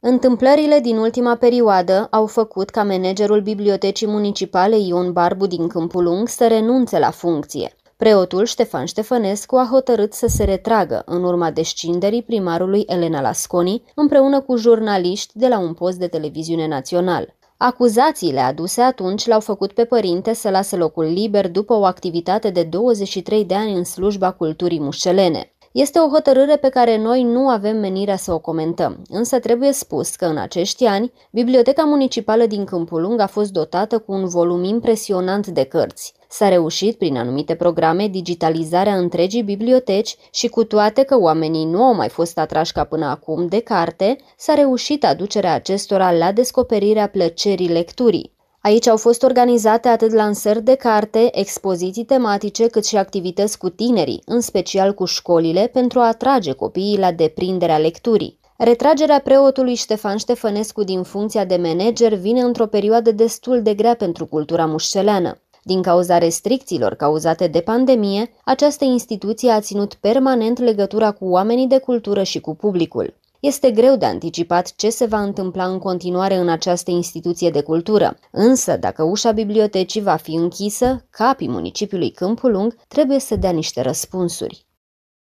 Întâmplările din ultima perioadă au făcut ca managerul Bibliotecii Municipale Ion Barbu din Câmpul Lung să renunțe la funcție. Preotul Ștefan Ștefănescu a hotărât să se retragă în urma descinderii primarului Elena Lasconi împreună cu jurnaliști de la un post de televiziune național. Acuzațiile aduse atunci l-au făcut pe părinte să lase locul liber după o activitate de 23 de ani în slujba culturii mușelene. Este o hotărâre pe care noi nu avem menirea să o comentăm, însă trebuie spus că în acești ani, Biblioteca Municipală din Câmpul Lung a fost dotată cu un volum impresionant de cărți. S-a reușit prin anumite programe digitalizarea întregii biblioteci și cu toate că oamenii nu au mai fost atrași ca până acum de carte, s-a reușit aducerea acestora la descoperirea plăcerii lecturii. Aici au fost organizate atât lansări de carte, expoziții tematice, cât și activități cu tinerii, în special cu școlile, pentru a atrage copiii la deprinderea lecturii. Retragerea preotului Ștefan Ștefănescu din funcția de manager vine într-o perioadă destul de grea pentru cultura mușceleană. Din cauza restricțiilor cauzate de pandemie, această instituție a ținut permanent legătura cu oamenii de cultură și cu publicul. Este greu de anticipat ce se va întâmpla în continuare în această instituție de cultură. Însă, dacă ușa bibliotecii va fi închisă, capii municipiului Câmpulung trebuie să dea niște răspunsuri.